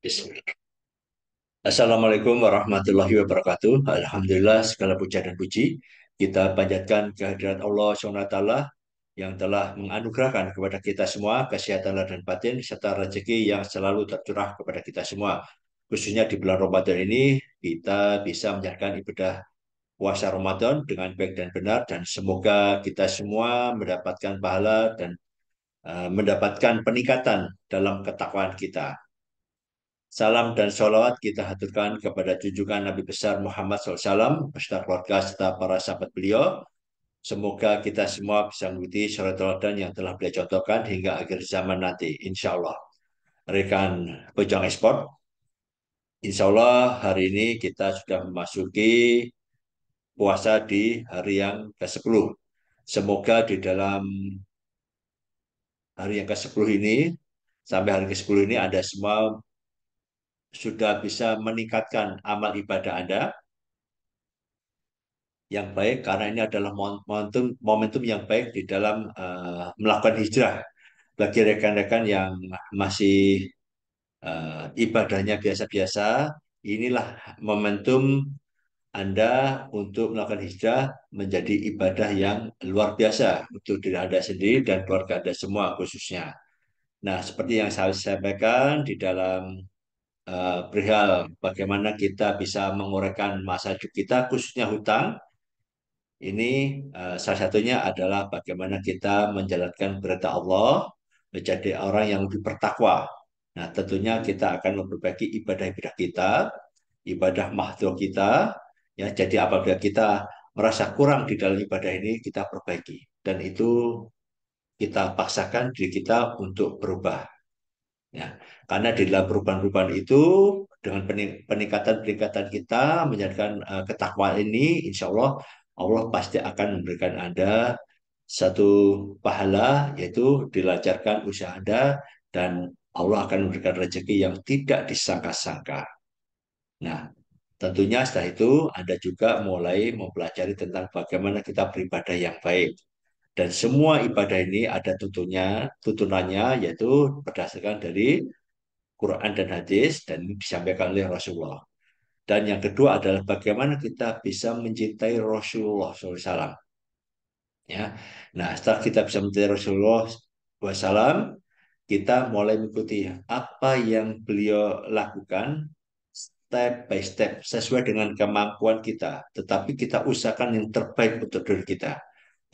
Bismillah. Assalamualaikum warahmatullahi wabarakatuh. Alhamdulillah segala puja dan puji kita panjatkan kehadiran Allah SWT yang telah menganugerahkan kepada kita semua kesehatan dan batin serta rezeki yang selalu tercurah kepada kita semua. Khususnya di bulan Ramadan ini kita bisa menjalankan ibadah puasa Ramadan dengan baik dan benar dan semoga kita semua mendapatkan pahala dan eh, mendapatkan peningkatan dalam ketakwaan kita. Salam dan sholawat kita haturkan kepada junjungan Nabi besar Muhammad SAW beserta keluarga serta para sahabat beliau. Semoga kita semua bisa mengikuti syarat dan yang telah beliau contohkan hingga akhir zaman nanti, insya Allah. Rekan pejuang ekspor, insya Allah hari ini kita sudah memasuki puasa di hari yang ke-10. Semoga di dalam hari yang ke-10 ini, sampai hari ke-10 ini ada semua sudah bisa meningkatkan amal ibadah Anda yang baik karena ini adalah momentum momentum yang baik di dalam uh, melakukan hijrah bagi rekan-rekan yang masih uh, ibadahnya biasa-biasa inilah momentum Anda untuk melakukan hijrah menjadi ibadah yang luar biasa untuk diri Anda sendiri dan keluarga Anda semua khususnya. Nah, seperti yang saya sampaikan di dalam Eh, perihal bagaimana kita bisa menguraikan masa hidup kita khususnya hutang. Ini uh, salah satunya adalah bagaimana kita menjalankan perintah Allah menjadi orang yang lebih bertakwa. Nah, tentunya kita akan memperbaiki ibadah-ibadah kita, ibadah mahdoh kita, ya. Jadi apabila kita merasa kurang di dalam ibadah ini, kita perbaiki. Dan itu kita paksakan diri kita untuk berubah. Ya, karena di dalam perubahan-perubahan itu dengan peningkatan-peningkatan kita menjadikan uh, ketakwaan ini, insya Allah Allah pasti akan memberikan anda satu pahala yaitu dilancarkan usaha anda dan Allah akan memberikan rezeki yang tidak disangka-sangka. Nah, tentunya setelah itu Anda juga mulai mempelajari tentang bagaimana kita beribadah yang baik. Dan semua ibadah ini ada tuntunnya, tuntunannya yaitu berdasarkan dari Quran dan hadis dan disampaikan oleh Rasulullah. Dan yang kedua adalah bagaimana kita bisa mencintai Rasulullah SAW. Ya, nah setelah kita bisa mencintai Rasulullah SAW, kita mulai mengikuti apa yang beliau lakukan step by step sesuai dengan kemampuan kita. Tetapi kita usahakan yang terbaik untuk diri kita.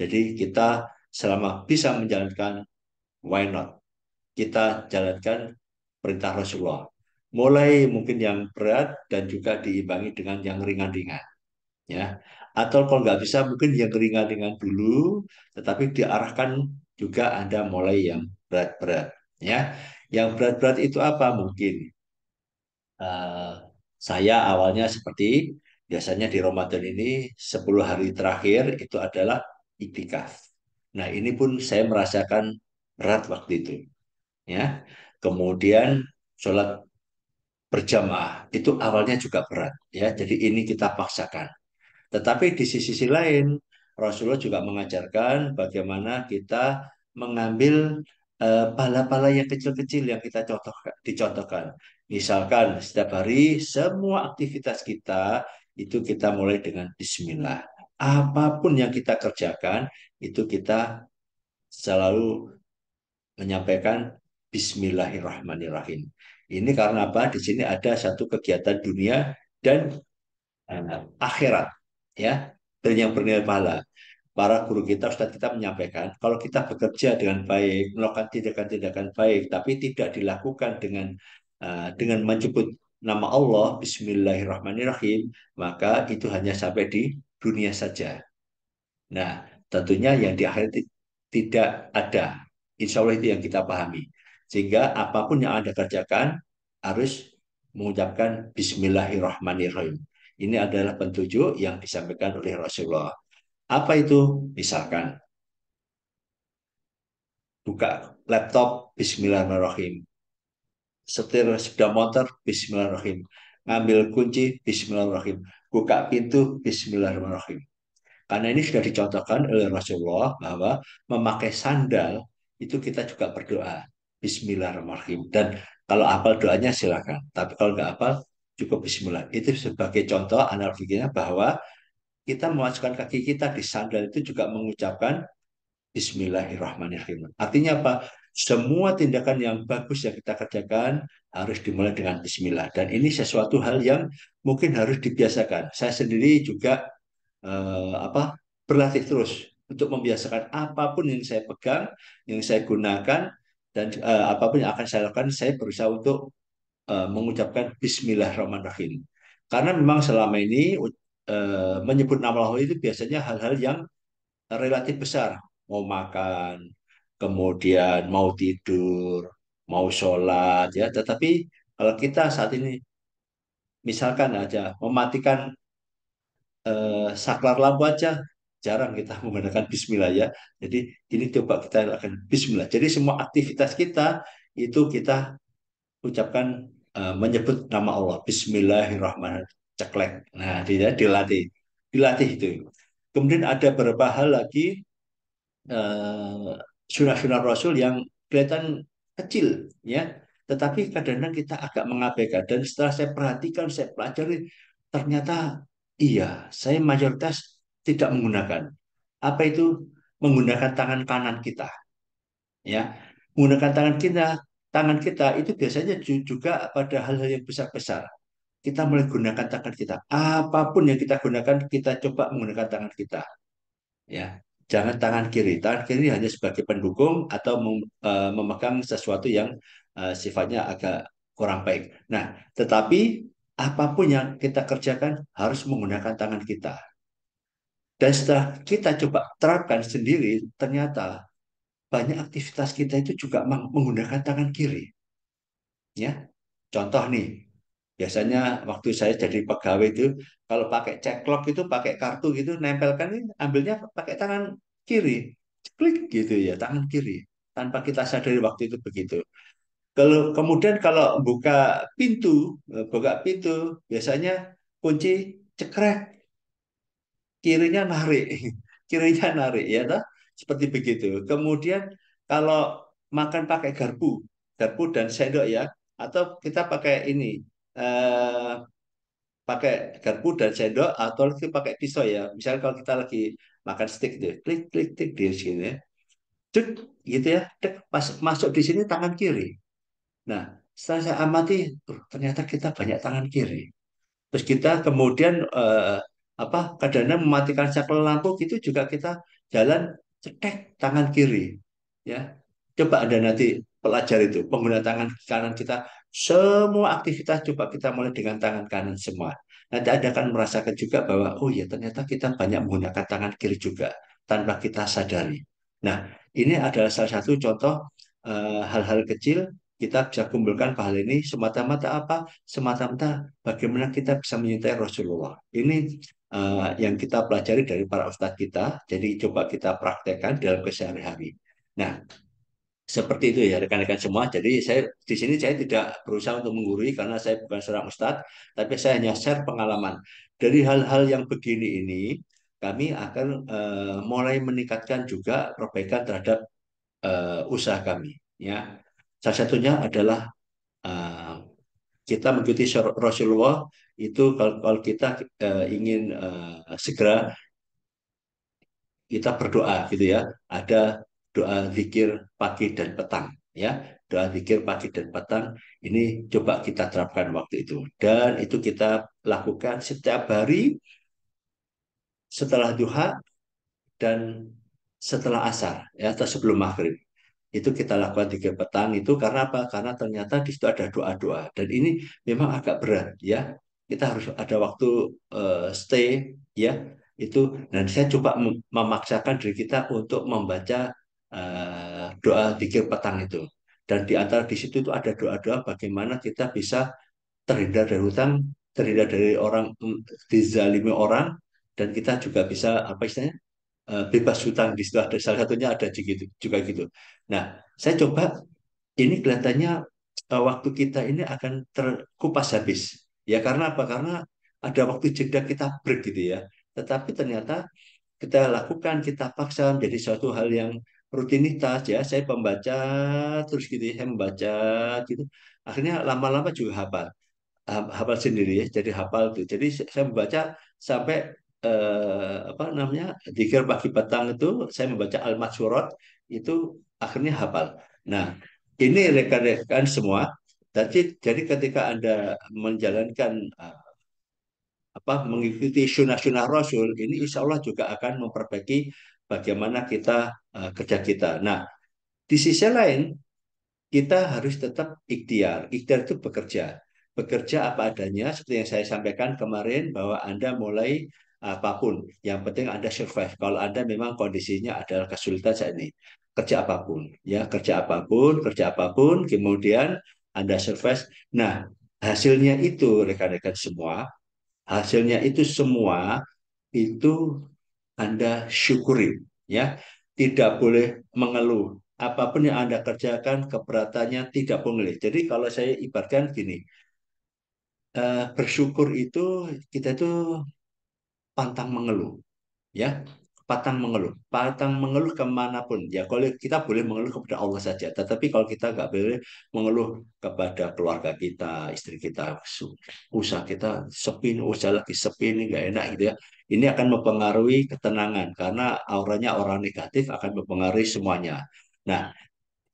Jadi kita selama bisa menjalankan why not? Kita jalankan perintah Rasulullah. Mulai mungkin yang berat dan juga diimbangi dengan yang ringan-ringan. Ya. Atau kalau nggak bisa mungkin yang ringan-ringan dulu, tetapi diarahkan juga Anda mulai yang berat-berat. Ya. Yang berat-berat itu apa mungkin? Uh, saya awalnya seperti biasanya di Ramadan ini 10 hari terakhir itu adalah itikaf. Nah, ini pun saya merasakan berat waktu itu. Ya. Kemudian sholat berjamaah itu awalnya juga berat ya. Jadi ini kita paksakan. Tetapi di sisi-sisi lain Rasulullah juga mengajarkan bagaimana kita mengambil eh, pala-pala uh, yang kecil-kecil yang kita contohkan, dicontohkan. Misalkan setiap hari semua aktivitas kita itu kita mulai dengan bismillah apapun yang kita kerjakan itu kita selalu menyampaikan Bismillahirrahmanirrahim. Ini karena apa? Di sini ada satu kegiatan dunia dan eh, akhirat, ya, dan yang bernilai pahala. Para guru kita, ustadz kita menyampaikan, kalau kita bekerja dengan baik, melakukan tindakan-tindakan baik, tapi tidak dilakukan dengan uh, dengan menyebut nama Allah Bismillahirrahmanirrahim, maka itu hanya sampai di dunia saja. Nah, tentunya yang di akhirat tidak ada. Insya Allah itu yang kita pahami. Sehingga apapun yang Anda kerjakan harus mengucapkan Bismillahirrahmanirrahim. Ini adalah petunjuk yang disampaikan oleh Rasulullah. Apa itu? Misalkan, buka laptop, Bismillahirrahmanirrahim. Setir sepeda motor, Bismillahirrahmanirrahim. Ngambil kunci, Bismillahirrahmanirrahim buka pintu Bismillahirrahmanirrahim. Karena ini sudah dicontohkan oleh Rasulullah bahwa memakai sandal itu kita juga berdoa Bismillahirrahmanirrahim. Dan kalau apal doanya silakan, tapi kalau nggak apal cukup Bismillah. Itu sebagai contoh analoginya bahwa kita memasukkan kaki kita di sandal itu juga mengucapkan Bismillahirrahmanirrahim. Artinya apa? semua tindakan yang bagus yang kita kerjakan harus dimulai dengan bismillah. Dan ini sesuatu hal yang mungkin harus dibiasakan. Saya sendiri juga eh, apa berlatih terus untuk membiasakan apapun yang saya pegang, yang saya gunakan, dan eh, apapun yang akan saya lakukan, saya berusaha untuk eh, mengucapkan bismillahirrahmanirrahim. Karena memang selama ini eh, menyebut nama Allah itu biasanya hal-hal yang relatif besar. Mau makan, kemudian mau tidur, mau sholat, ya. Tetapi kalau kita saat ini, misalkan aja mematikan eh, saklar lampu aja, jarang kita menggunakan Bismillah ya. Jadi ini coba kita lakukan Bismillah. Jadi semua aktivitas kita itu kita ucapkan eh, menyebut nama Allah Bismillahirrahmanirrahim ceklek. Nah dia ya, dilatih dilatih itu. Kemudian ada beberapa hal lagi eh, sunnah-sunnah Rasul yang kelihatan kecil ya tetapi kadang-kadang kita agak mengabaikan dan setelah saya perhatikan saya pelajari ternyata iya saya mayoritas tidak menggunakan apa itu menggunakan tangan kanan kita ya menggunakan tangan kita tangan kita itu biasanya juga pada hal-hal yang besar-besar kita mulai gunakan tangan kita apapun yang kita gunakan kita coba menggunakan tangan kita ya jangan tangan kiri. Tangan kiri hanya sebagai pendukung atau e, memegang sesuatu yang e, sifatnya agak kurang baik. Nah, tetapi apapun yang kita kerjakan harus menggunakan tangan kita. Dan setelah kita coba terapkan sendiri, ternyata banyak aktivitas kita itu juga menggunakan tangan kiri. Ya, contoh nih, biasanya waktu saya jadi pegawai itu kalau pakai ceklok itu pakai kartu gitu nempelkan ini ambilnya pakai tangan kiri klik gitu ya tangan kiri tanpa kita sadari waktu itu begitu kalau kemudian kalau buka pintu eh, buka pintu biasanya kunci cekrek kirinya narik kirinya narik ya toh seperti begitu kemudian kalau makan pakai garpu garpu dan sendok ya atau kita pakai ini Eh, pakai garpu dan sendok atau lagi pakai pisau ya. Misalnya kalau kita lagi makan steak deh, klik klik klik di sini ya. Cuk, gitu ya. Cuk, masuk, masuk di sini tangan kiri. Nah, setelah saya amati, ternyata kita banyak tangan kiri. Terus kita kemudian eh, apa kadang mematikan saklar lampu itu juga kita jalan cetek tangan kiri ya coba anda nanti pelajar itu pengguna tangan kanan kita semua aktivitas coba kita mulai dengan tangan kanan semua nanti anda akan merasakan juga bahwa oh ya ternyata kita banyak menggunakan tangan kiri juga tanpa kita sadari nah ini adalah salah satu contoh eh, hal-hal uh, kecil kita bisa kumpulkan hal ini semata-mata apa semata-mata bagaimana kita bisa menyintai Rasulullah ini uh, yang kita pelajari dari para ustadz kita jadi coba kita praktekkan dalam kesehari-hari nah seperti itu ya rekan-rekan semua. Jadi saya di sini saya tidak berusaha untuk menggurui karena saya bukan seorang ustadz, tapi saya hanya share pengalaman. Dari hal-hal yang begini ini kami akan uh, mulai meningkatkan juga perbaikan terhadap uh, usaha kami ya. Salah satunya adalah uh, kita mengikuti Rasulullah itu kalau, kalau kita uh, ingin uh, segera kita berdoa gitu ya. Ada doa zikir pagi dan petang ya doa zikir pagi dan petang ini coba kita terapkan waktu itu dan itu kita lakukan setiap hari setelah duha dan setelah asar ya atau sebelum maghrib itu kita lakukan tiga petang itu karena apa karena ternyata di situ ada doa doa dan ini memang agak berat ya kita harus ada waktu uh, stay ya itu dan saya coba memaksakan diri kita untuk membaca uh, doa dikir petang itu. Dan di antara di situ itu ada doa-doa bagaimana kita bisa terhindar dari hutang, terhindar dari orang dizalimi orang, dan kita juga bisa apa istilahnya eh, bebas hutang di situ. Ada salah satunya ada gitu, juga, gitu. Nah, saya coba ini kelihatannya eh, waktu kita ini akan terkupas habis. Ya karena apa? Karena ada waktu jeda kita break gitu ya. Tetapi ternyata kita lakukan, kita paksa menjadi suatu hal yang rutinitas ya saya pembaca terus gitu ya, saya membaca gitu akhirnya lama-lama juga hafal hafal sendiri ya jadi hafal tuh jadi saya membaca sampai eh, apa namanya dikir pagi petang itu saya membaca al surat itu akhirnya hafal nah ini rekan-rekan semua jadi jadi ketika anda menjalankan eh, apa mengikuti sunnah-sunnah Rasul ini insya Allah juga akan memperbaiki bagaimana kita uh, kerja kita. Nah, di sisi lain kita harus tetap ikhtiar. Ikhtiar itu bekerja. Bekerja apa adanya seperti yang saya sampaikan kemarin bahwa Anda mulai apapun. Yang penting Anda survive. Kalau Anda memang kondisinya adalah kesulitan saat ini, kerja apapun, ya, kerja apapun, kerja apapun, kemudian Anda survive. Nah, hasilnya itu rekan-rekan semua, hasilnya itu semua itu anda syukuri ya. Tidak boleh mengeluh. Apapun yang Anda kerjakan keberatannya tidak boleh. Jadi kalau saya ibaratkan gini. Eh, bersyukur itu kita itu pantang mengeluh ya patang mengeluh. Patang mengeluh kemanapun. Ya, kalau kita boleh mengeluh kepada Allah saja. Tetapi kalau kita nggak boleh mengeluh kepada keluarga kita, istri kita, usaha kita sepi, usaha oh, lagi sepi ini nggak enak gitu ya. Ini akan mempengaruhi ketenangan karena auranya orang negatif akan mempengaruhi semuanya. Nah,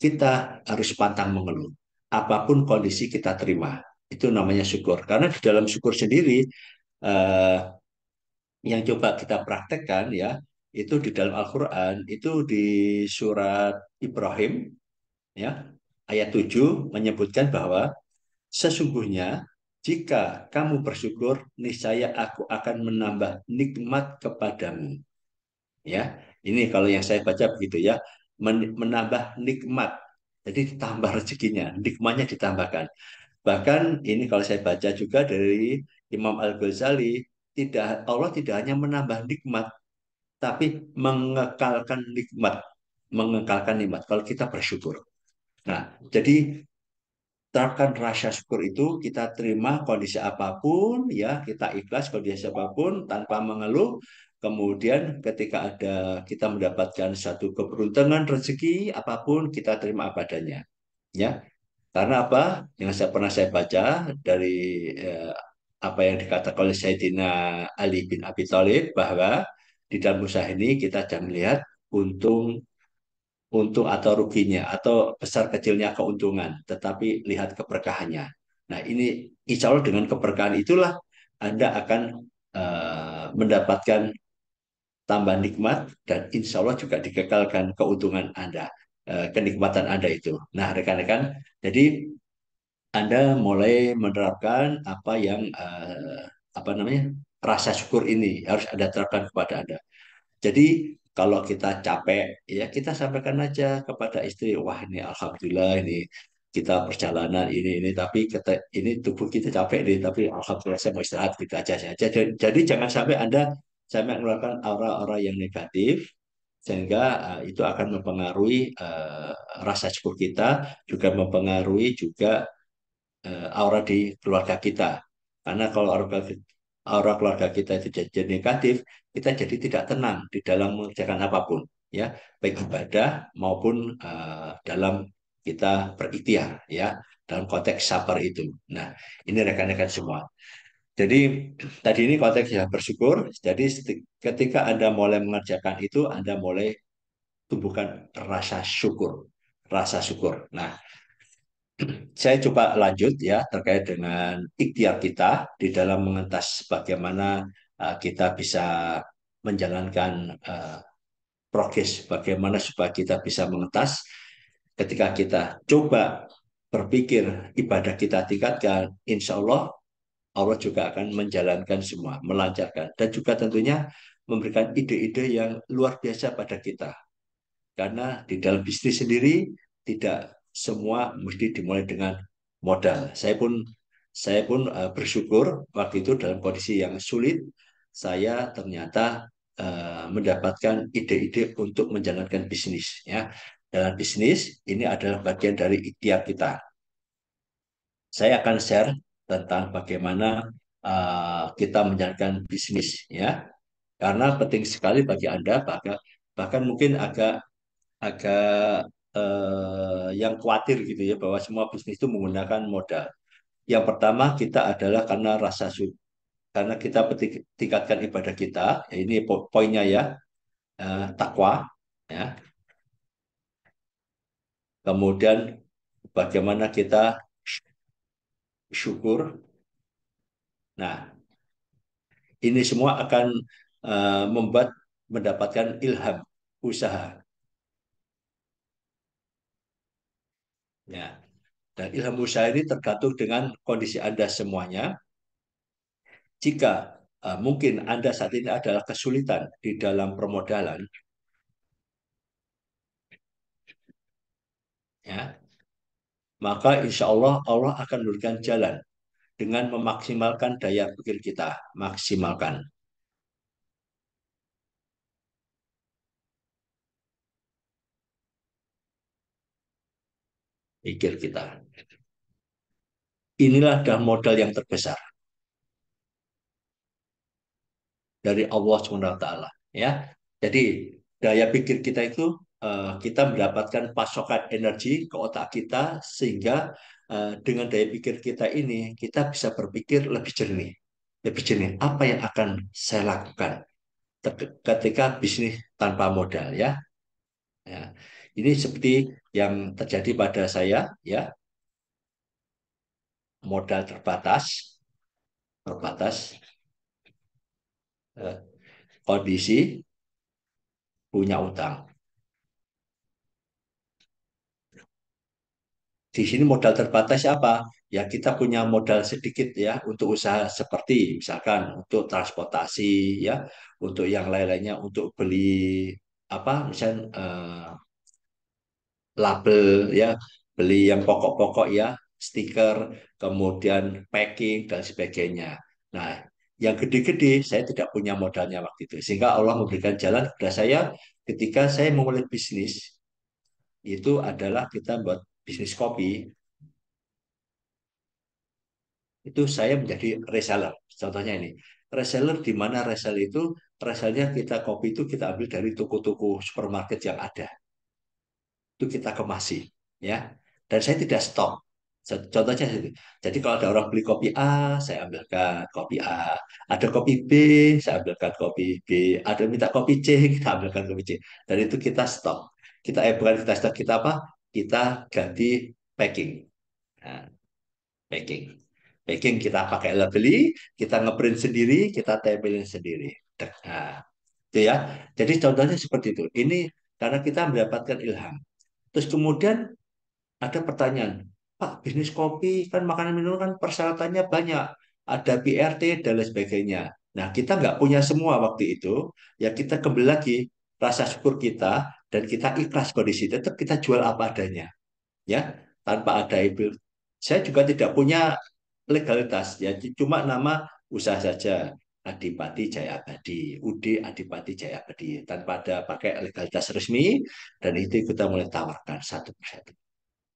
kita harus pantang mengeluh. Apapun kondisi kita terima. Itu namanya syukur. Karena di dalam syukur sendiri, eh, yang coba kita praktekkan ya itu di dalam Al-Qur'an itu di surat Ibrahim ya ayat 7 menyebutkan bahwa sesungguhnya jika kamu bersyukur niscaya aku akan menambah nikmat kepadamu. Ya. Ini kalau yang saya baca begitu ya, menambah nikmat. Jadi ditambah rezekinya, nikmatnya ditambahkan. Bahkan ini kalau saya baca juga dari Imam Al-Ghazali, tidak Allah tidak hanya menambah nikmat, tapi mengekalkan nikmat, mengekalkan nikmat kalau kita bersyukur. Nah, jadi terapkan rasa syukur itu kita terima kondisi apapun ya, kita ikhlas kondisi apapun tanpa mengeluh. Kemudian ketika ada kita mendapatkan satu keberuntungan rezeki apapun kita terima apa adanya. Ya. Karena apa? Yang saya pernah saya baca dari eh, apa yang dikatakan oleh Sayyidina Ali bin Abi Thalib bahwa di dalam usaha ini kita sudah melihat untung untung atau ruginya atau besar kecilnya keuntungan, tetapi lihat keberkahannya. Nah ini insya Allah dengan keberkahan itulah Anda akan uh, mendapatkan tambah nikmat dan insya Allah juga dikekalkan keuntungan Anda, uh, kenikmatan Anda itu. Nah rekan-rekan, jadi Anda mulai menerapkan apa yang uh, apa namanya rasa syukur ini harus Anda terapkan kepada Anda. Jadi kalau kita capek, ya kita sampaikan aja kepada istri, wah ini alhamdulillah ini kita perjalanan ini ini tapi kita, ini tubuh kita capek nih tapi alhamdulillah saya mau istirahat kita gitu aja saja. Jadi, jadi jangan sampai Anda sampai mengeluarkan aura-aura yang negatif sehingga uh, itu akan mempengaruhi uh, rasa syukur kita juga mempengaruhi juga uh, aura di keluarga kita karena kalau aura aura keluarga kita itu jadi negatif, kita jadi tidak tenang di dalam mengerjakan apapun, ya, baik ibadah maupun uh, dalam kita berikhtiar, ya, dalam konteks sabar itu. Nah, ini rekan-rekan semua. Jadi tadi ini konteks ya bersyukur. Jadi ketika Anda mulai mengerjakan itu, Anda mulai tumbuhkan rasa syukur, rasa syukur. Nah, saya coba lanjut ya terkait dengan ikhtiar kita di dalam mengentas bagaimana uh, kita bisa menjalankan uh, eh, progres, bagaimana supaya kita bisa mengentas ketika kita coba berpikir ibadah kita tingkatkan, insya Allah Allah juga akan menjalankan semua, melancarkan dan juga tentunya memberikan ide-ide yang luar biasa pada kita. Karena di dalam bisnis sendiri tidak semua mesti dimulai dengan modal. Saya pun saya pun uh, bersyukur waktu itu dalam kondisi yang sulit saya ternyata uh, mendapatkan ide-ide untuk menjalankan bisnis ya. Dalam bisnis ini adalah bagian dari ikhtiar kita. Saya akan share tentang bagaimana uh, kita menjalankan bisnis ya. Karena penting sekali bagi Anda bahkan bahkan mungkin agak agak eh, yang khawatir gitu ya bahwa semua bisnis itu menggunakan modal. Yang pertama kita adalah karena rasa syukur, karena kita tingkatkan ibadah kita. Ya ini po poinnya ya eh, takwa. Ya. Kemudian bagaimana kita syukur. Nah, ini semua akan eh, membuat mendapatkan ilham usaha. Ya. Dan ilham usaha ini tergantung dengan kondisi Anda semuanya. Jika uh, mungkin Anda saat ini adalah kesulitan di dalam permodalan, ya, maka insya Allah Allah akan memberikan jalan dengan memaksimalkan daya pikir kita. Maksimalkan. pikir kita. Inilah dah modal yang terbesar dari Allah SWT. Ya, jadi daya pikir kita itu eh, kita mendapatkan pasokan energi ke otak kita sehingga eh, dengan daya pikir kita ini kita bisa berpikir lebih jernih, lebih jernih. Apa yang akan saya lakukan ketika bisnis tanpa modal ya? ya. Ini seperti yang terjadi pada saya ya. Modal terbatas, terbatas. Eh, kondisi punya utang. di sini modal terbatas apa? Ya kita punya modal sedikit ya untuk usaha seperti misalkan untuk transportasi ya, untuk yang lain-lainnya untuk beli apa misalnya eh, label ya, beli yang pokok-pokok ya, stiker, kemudian packing dan sebagainya. Nah, yang gede-gede saya tidak punya modalnya waktu itu. Sehingga Allah memberikan jalan kepada saya ketika saya memulai bisnis itu adalah kita buat bisnis kopi itu saya menjadi reseller. Contohnya ini, reseller di mana reseller itu resellernya kita kopi itu kita ambil dari toko-toko supermarket yang ada itu kita kemasi ya dan saya tidak stop contohnya jadi kalau ada orang beli kopi A saya ambilkan kopi A ada kopi B saya ambilkan kopi B ada minta kopi C kita ambilkan kopi C dan itu kita stop kita eh bukan kita stop kita apa kita ganti packing nah, packing packing kita pakai labeli kita ngeprint sendiri kita tempelin sendiri nah, itu ya jadi contohnya seperti itu ini karena kita mendapatkan ilham Terus kemudian ada pertanyaan, Pak, bisnis kopi kan makanan minuman kan persyaratannya banyak, ada BRT dan lain sebagainya. Nah, kita nggak punya semua waktu itu, ya kita kembali lagi rasa syukur kita dan kita ikhlas kondisi tetap kita jual apa adanya. Ya, tanpa ada ibu. Saya juga tidak punya legalitas ya, cuma nama usaha saja. Adipati Jaya Abadi, UD Adipati Jaya Abadi, tanpa ada pakai legalitas resmi, dan itu kita mulai tawarkan satu persatu.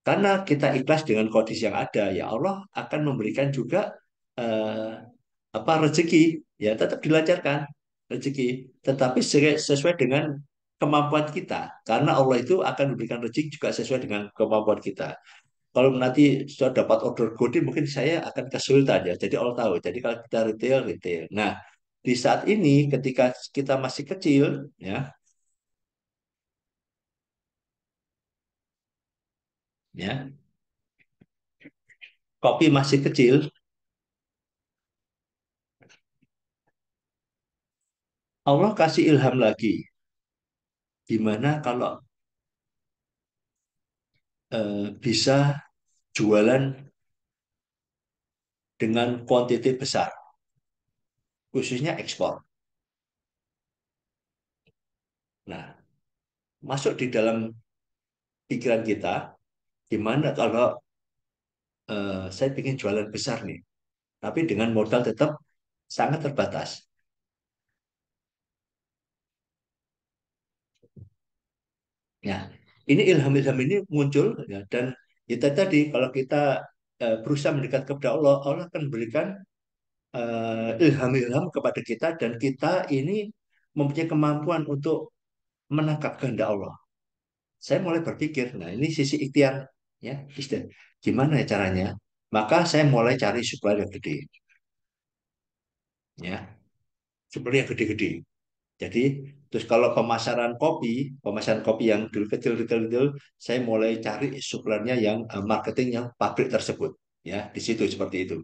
Karena kita ikhlas dengan kondisi yang ada, ya Allah akan memberikan juga eh, apa rezeki, ya tetap dilancarkan rezeki, tetapi sesuai dengan kemampuan kita, karena Allah itu akan memberikan rezeki juga sesuai dengan kemampuan kita kalau nanti sudah dapat order gode mungkin saya akan kesulitan ya. Jadi all tahu. Jadi kalau kita retail retail. Nah, di saat ini ketika kita masih kecil ya ya kopi masih kecil Allah kasih ilham lagi gimana kalau uh, bisa jualan dengan kuantiti besar, khususnya ekspor. Nah, masuk di dalam pikiran kita, gimana kalau eh, saya ingin jualan besar nih, tapi dengan modal tetap sangat terbatas. Ya, ini ilham-ilham ini muncul ya, dan itu tadi kalau kita uh, berusaha mendekat kepada Allah, Allah akan berikan uh, ilham-ilham kepada kita dan kita ini mempunyai kemampuan untuk menangkap kehendak Allah. Saya mulai berpikir, nah ini sisi ikhtiar ya, istilah. Gimana caranya? Maka saya mulai cari supplier yang gede. Ya. Supplier yang gede-gede jadi terus kalau pemasaran kopi, pemasaran kopi yang dulu kecil kecil kecil, saya mulai cari suplernya yang uh, marketing yang pabrik tersebut, ya di situ seperti itu.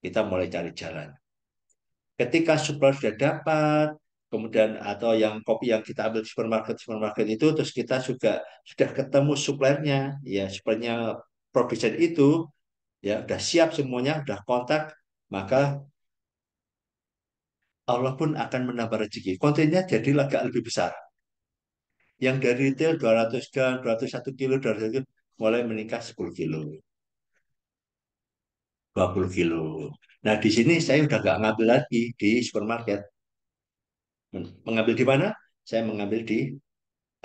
Kita mulai cari jalan. Ketika supplier sudah dapat, kemudian atau yang kopi yang kita ambil di supermarket supermarket itu, terus kita juga sudah ketemu suplernya, ya suplernya produsen itu, ya sudah siap semuanya, sudah kontak, maka Allah pun akan menambah rezeki. Kontennya jadi agak lebih besar. Yang dari retail 200 gram, 201 kilo, 200 kilo, mulai meningkat 10 kilo. 20 kilo. Nah, di sini saya udah nggak ngambil lagi di supermarket. Mengambil di mana? Saya mengambil di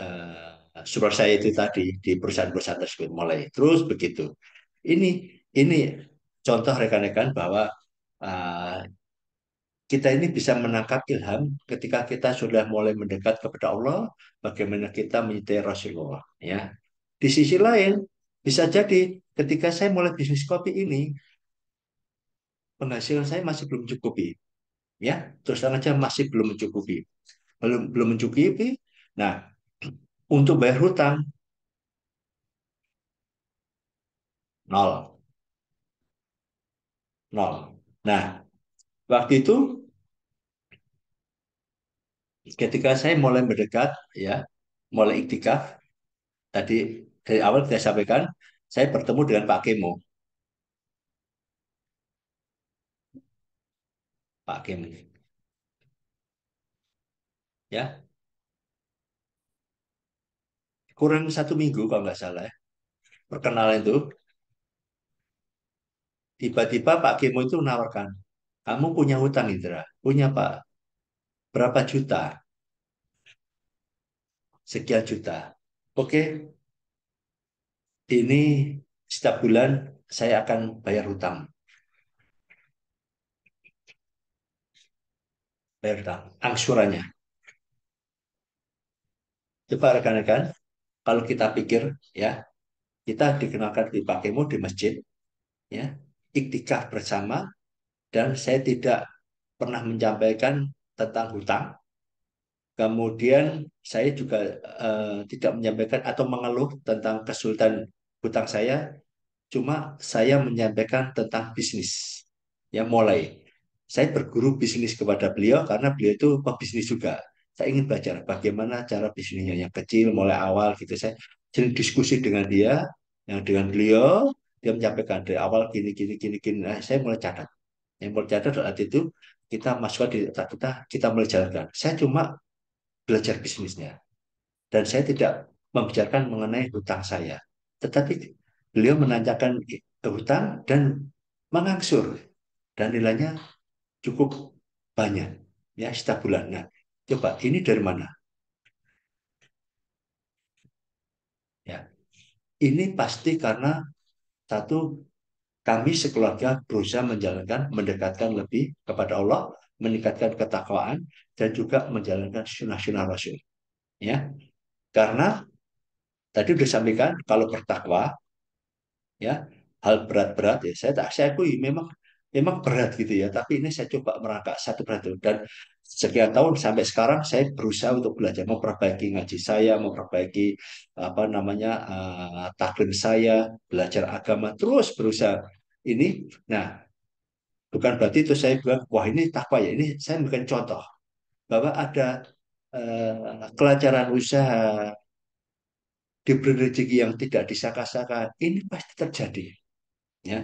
uh, eh, super saya itu tadi, di perusahaan-perusahaan tersebut. Mulai terus begitu. Ini ini contoh rekan-rekan bahwa uh, kita ini bisa menangkap ilham ketika kita sudah mulai mendekat kepada Allah, bagaimana kita menyitai Rasulullah. Ya, di sisi lain bisa jadi ketika saya mulai bisnis kopi ini, penghasilan saya masih belum mencukupi, ya terus terang aja masih belum mencukupi, belum belum mencukupi. Nah, untuk bayar hutang nol, nol. Nah, waktu itu ketika saya mulai mendekat ya mulai iktikaf tadi dari awal saya sampaikan saya bertemu dengan Pak Kemo Pak Kemo ya kurang satu minggu kalau nggak salah ya, perkenalan itu tiba-tiba Pak Kemo itu menawarkan kamu punya hutang Indra punya Pak berapa juta? Sekian juta. Oke, ini setiap bulan saya akan bayar hutang. Bayar hutang, angsurannya. Coba rekan-rekan, kalau kita pikir ya, kita dikenalkan di pakemu di masjid, ya, iktikaf bersama, dan saya tidak pernah menyampaikan tentang hutang. Kemudian saya juga uh, tidak menyampaikan atau mengeluh tentang kesulitan hutang saya, cuma saya menyampaikan tentang bisnis. yang mulai. Saya berguru bisnis kepada beliau karena beliau itu pebisnis juga. Saya ingin belajar bagaimana cara bisnisnya yang kecil mulai awal gitu. Saya jadi diskusi dengan dia, yang dengan beliau dia menyampaikan dari awal gini gini gini gini. Nah, saya mulai catat. Yang mulai catat saat itu kita masukkan di otak kita, kita mulai jalankan. Saya cuma belajar bisnisnya. Dan saya tidak membicarakan mengenai hutang saya. Tetapi beliau menanyakan hutang dan mengangsur. Dan nilainya cukup banyak. Ya, setiap bulan. Nah, coba ini dari mana? Ya. Ini pasti karena satu kami sekeluarga berusaha menjalankan, mendekatkan lebih kepada Allah, meningkatkan ketakwaan, dan juga menjalankan sunnah-sunnah Rasul. Ya, karena tadi sudah sampaikan kalau bertakwa, ya hal berat-berat ya saya tak saya akui memang memang berat gitu ya. Tapi ini saya coba merangkak satu persatu dan sekian tahun sampai sekarang saya berusaha untuk belajar memperbaiki ngaji saya, memperbaiki apa namanya uh, taklim saya, belajar agama terus berusaha ini. Nah, bukan berarti itu saya bilang wah ini takwa ya ini saya bukan contoh bahwa ada eh, kelancaran usaha diberi rezeki yang tidak disangka-sangka ini pasti terjadi ya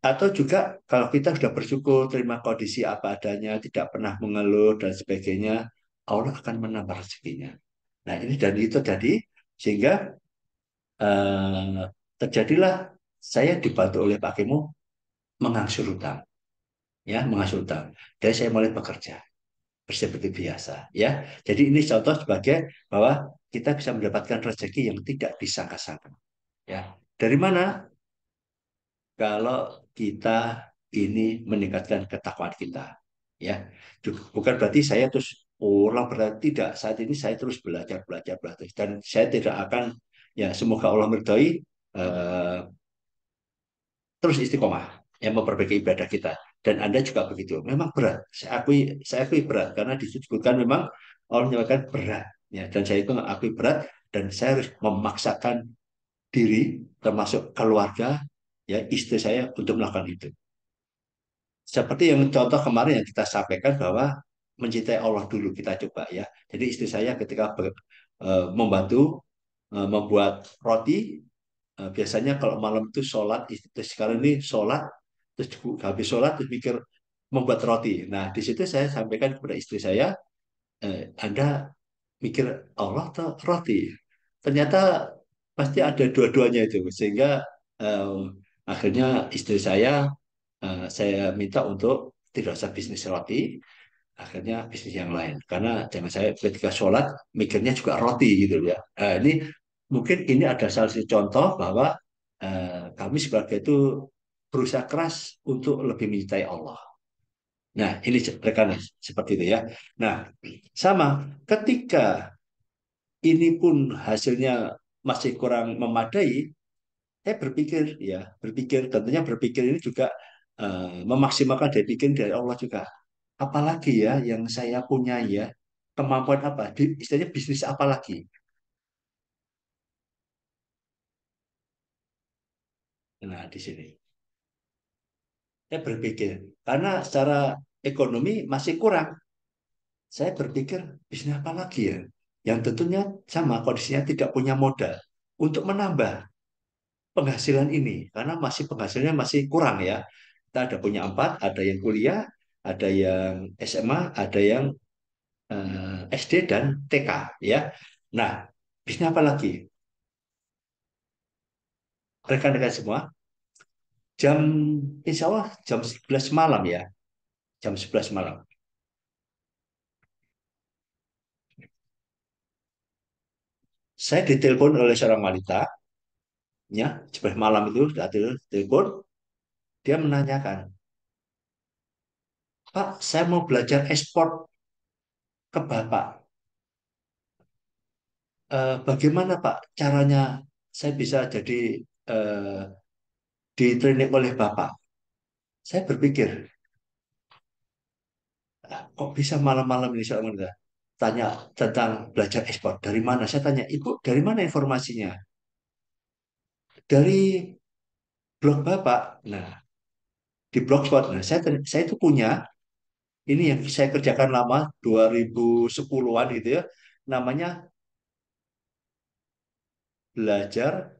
atau juga kalau kita sudah bersyukur terima kondisi apa adanya tidak pernah mengeluh dan sebagainya Allah akan menambah rezekinya nah ini dan itu jadi sehingga eh, terjadilah saya dibantu oleh Pak Kemo mengangsur hutang. Ya, mengangsur hutang. Dan saya mulai bekerja seperti biasa ya. Jadi ini contoh sebagai bahwa kita bisa mendapatkan rezeki yang tidak disangka-sangka ya. Dari mana? Kalau kita ini meningkatkan ketakwaan kita ya. Bukan berarti saya terus orang berarti tidak saat ini saya terus belajar belajar belajar dan saya tidak akan ya semoga Allah merdai, eh, terus istiqomah yang memperbaiki ibadah kita dan anda juga begitu memang berat saya akui saya akui berat karena disebutkan memang orang menyebutkan berat ya dan saya itu mengakui berat dan saya harus memaksakan diri termasuk keluarga ya istri saya untuk melakukan itu seperti yang contoh kemarin yang kita sampaikan bahwa mencintai Allah dulu kita coba ya jadi istri saya ketika ber, e, membantu e, membuat roti Eh, biasanya kalau malam itu sholat, terus sekarang ini sholat, terus habis sholat terus mikir membuat roti. Nah di situ saya sampaikan kepada istri saya, eh, Anda mikir Allah atau roti? Ternyata pasti ada dua-duanya itu, sehingga eh, akhirnya istri saya eh, saya minta untuk tidak usah bisnis roti, akhirnya bisnis yang lain. Karena jangan saya ketika sholat mikirnya juga roti gitu ya. Nah, ini mungkin ini ada salah satu contoh bahwa uh, kami sebagai itu berusaha keras untuk lebih mencintai Allah. Nah, ini rekan seperti itu ya. Nah, sama ketika ini pun hasilnya masih kurang memadai, eh berpikir ya, berpikir tentunya berpikir ini juga uh, memaksimalkan daya pikir dari Allah juga. Apalagi ya yang saya punya ya, kemampuan apa, istilahnya bisnis apalagi? Nah, di sini. Saya berpikir, karena secara ekonomi masih kurang. Saya berpikir, bisnis apa lagi ya? Yang tentunya sama kondisinya tidak punya modal untuk menambah penghasilan ini. Karena masih penghasilannya masih kurang ya. Kita ada punya empat, ada yang kuliah, ada yang SMA, ada yang eh, SD dan TK ya. Nah, bisnis apa lagi? Rekan-rekan semua, jam insya Allah jam 11 malam ya. Jam 11 malam. Saya ditelepon oleh seorang wanita, ya, sebelah malam itu sudah telepon, dia menanyakan, Pak, saya mau belajar ekspor ke Bapak. Eh, bagaimana Pak caranya saya bisa jadi eh, training oleh Bapak. Saya berpikir, kok bisa malam-malam ini soal gitu. tanya tentang belajar ekspor. Dari mana? Saya tanya, Ibu, dari mana informasinya? Dari blog Bapak. Nah, di blogspot. Nah, saya, saya itu punya ini yang saya kerjakan lama 2010-an gitu ya. Namanya belajar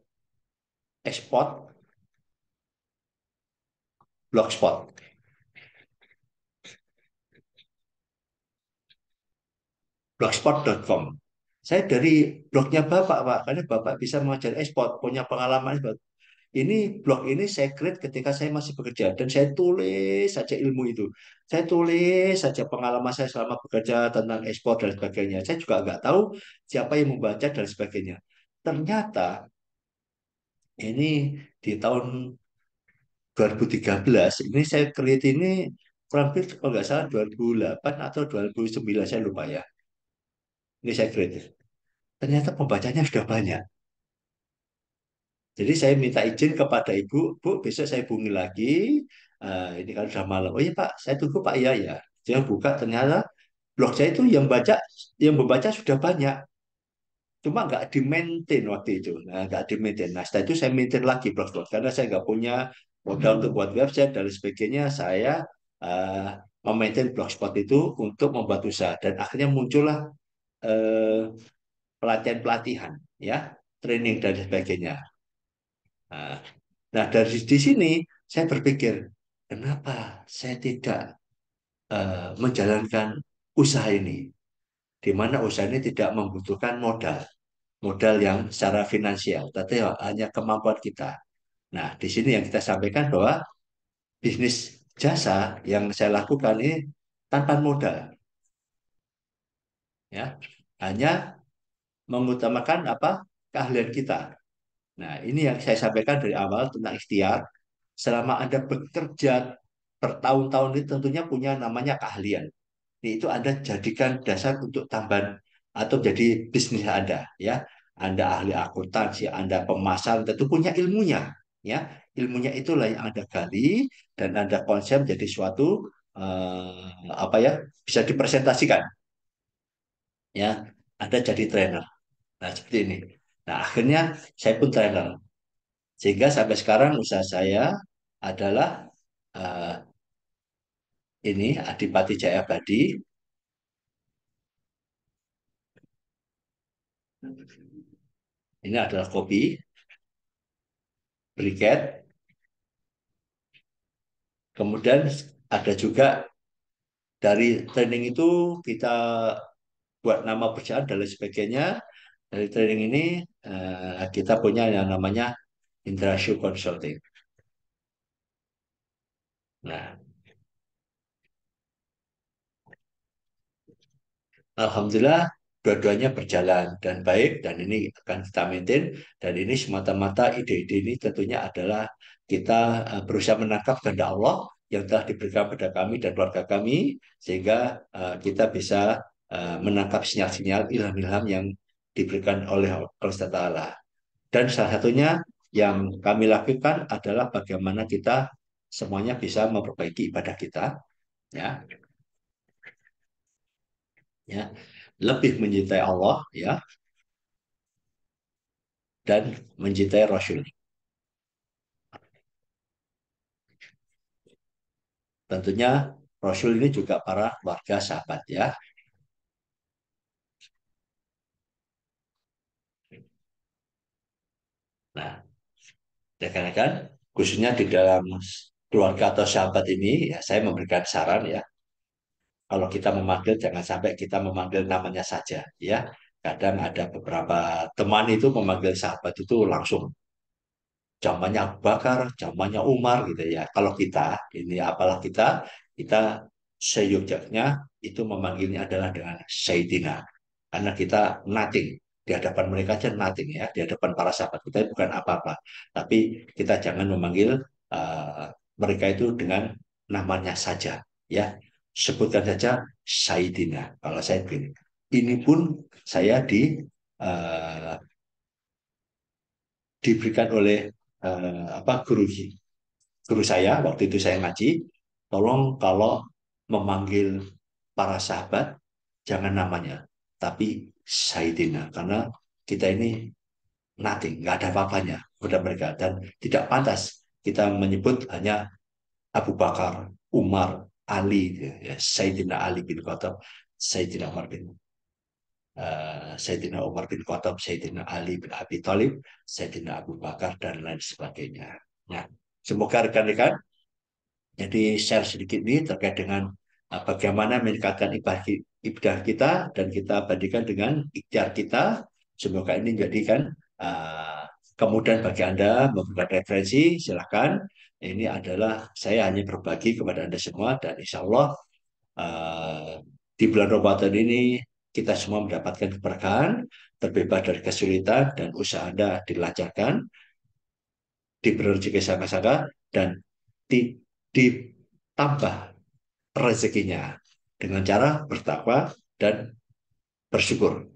ekspor Blogspot. Blogspot.com. Saya dari blognya Bapak, Pak. Karena Bapak bisa mengajar ekspor, punya pengalaman Ini blog ini saya create ketika saya masih bekerja dan saya tulis saja ilmu itu. Saya tulis saja pengalaman saya selama bekerja tentang ekspor dan sebagainya. Saya juga nggak tahu siapa yang membaca dan sebagainya. Ternyata ini di tahun 2013 ini saya kredit ini kurang lebih kalau nggak salah 2008 atau 2009 saya lupa ya ini saya kredit. ternyata pembacanya sudah banyak jadi saya minta izin kepada ibu bu besok saya bungi lagi uh, ini kan sudah malam oh iya pak saya tunggu pak Iya ya dia buka ternyata blog saya itu yang baca yang membaca sudah banyak cuma nggak di maintain waktu itu nah nggak di maintain nah setelah itu saya maintain lagi blog blog karena saya nggak punya modal untuk buat website dan sebagainya saya uh, memaintain blogspot itu untuk membuat usaha dan akhirnya muncullah uh, eh, pelatihan pelatihan ya training dan sebagainya nah, nah dari di sini saya berpikir kenapa saya tidak uh, menjalankan usaha ini di mana usaha ini tidak membutuhkan modal modal yang secara finansial, tapi hanya kemampuan kita. Nah, di sini yang kita sampaikan bahwa bisnis jasa yang saya lakukan ini tanpa modal. Ya, hanya mengutamakan apa? keahlian kita. Nah, ini yang saya sampaikan dari awal tentang ikhtiar. Selama Anda bekerja bertahun-tahun ini tentunya punya namanya keahlian. Ini itu Anda jadikan dasar untuk tambahan atau jadi bisnis Anda, ya. Anda ahli akuntansi, Anda pemasaran, tentu punya ilmunya ya ilmunya itulah yang anda gali dan anda konsep jadi suatu eh, apa ya bisa dipresentasikan ya anda jadi trainer nah seperti ini nah akhirnya saya pun trainer sehingga sampai sekarang usaha saya adalah eh, ini Adipati Jaya Badi ini adalah kopi briket. Kemudian ada juga dari training itu kita buat nama perusahaan dan lain sebagainya. Dari training ini eh, kita punya yang namanya Interaction Consulting. Nah, Alhamdulillah dua-duanya berjalan dan baik dan ini akan kita maintain dan ini semata-mata ide-ide ini tentunya adalah kita eh, berusaha menangkap kehendak Allah yang telah diberikan pada kami dan keluarga kami sehingga eh, kita bisa eh, menangkap sinyal-sinyal ilham-ilham yang diberikan oleh Allah Taala dan salah satunya yang kami lakukan adalah bagaimana kita semuanya bisa memperbaiki ibadah kita ya ya lebih mencintai Allah ya dan mencintai Rasul. Tentunya Rasul ini juga para warga sahabat ya. Nah, rekan-rekan, khususnya di dalam keluarga atau sahabat ini, ya, saya memberikan saran ya, kalau kita memanggil jangan sampai kita memanggil namanya saja ya kadang ada beberapa teman itu memanggil sahabat itu langsung zamannya Bakar, zamannya Umar gitu ya. Kalau kita ini apalah kita kita seyogyaknya itu memanggilnya adalah dengan Sayyidina. Karena kita nothing di hadapan mereka aja nothing ya, di hadapan para sahabat kita bukan apa-apa. Tapi kita jangan memanggil uh, mereka itu dengan namanya saja ya sebutkan saja Saidina kalau saya bin ini pun saya di uh, diberikan oleh uh, apa guru guru saya waktu itu saya ngaji tolong kalau memanggil para sahabat jangan namanya tapi Saidina karena kita ini nothing nggak ada apa-apanya kepada mereka dan tidak pantas kita menyebut hanya Abu Bakar Umar Ali, ya, ya Sayyidina Ali bin Khattab, Sayyidina Umar bin uh, eh, Sayyidina Umar bin Khattab, Sayyidina Ali bin Abi Thalib, Sayyidina Abu Bakar dan lain sebagainya. Nah, semoga rekan-rekan jadi share sedikit ini terkait dengan uh, bagaimana meningkatkan ibadah kita dan kita bandingkan dengan ikhtiar kita. Semoga ini menjadikan uh, eh, kemudian bagi Anda membuat referensi, silahkan ini adalah saya hanya berbagi kepada Anda semua dan insya Allah uh, di bulan Ramadan ini kita semua mendapatkan keberkahan, terbebas dari kesulitan dan usaha Anda dilancarkan, diberi rezeki sama-sama dan di, ditambah rezekinya dengan cara bertakwa dan bersyukur.